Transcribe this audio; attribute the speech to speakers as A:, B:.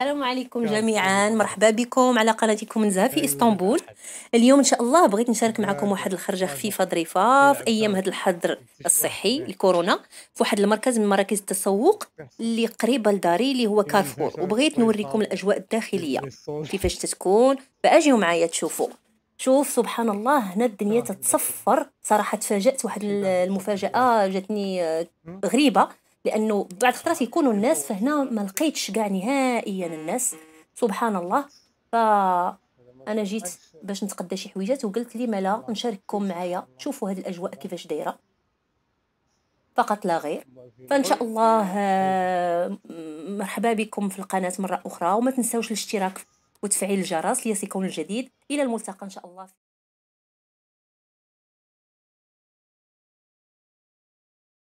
A: السلام عليكم جميعا مرحبا بكم على قناتكم نزهه في اسطنبول اليوم ان شاء الله بغيت نشارك معكم واحد الخرجه خفيفه ظريفه في ايام هذا الحظر الصحي الكورونا في واحد المركز من مراكز التسوق اللي قريبه لداري اللي هو كارفور وبغيت طيب نوريكم طيب. الاجواء الداخليه كيفاش تتكون فاجيو معايا تشوفوا شوف سبحان الله هنا الدنيا تتصفر صراحه تفاجات واحد المفاجاه جاتني آه، غريبه لانه بعض الخطرات يكونوا الناس فهنا ما لقيتش كاع نهائيا الناس سبحان الله ف انا جيت باش نتقدى شي حويجات وقلت لي مالا نشارككم معايا شوفوا هذه الاجواء كيفاش دايره فقط لا غير فان شاء الله آه، مرحبا بكم في القناه مره اخرى وما تنساوش الاشتراك وتفعيل الجرس ليصلكم الجديد الى الملتقى ان شاء الله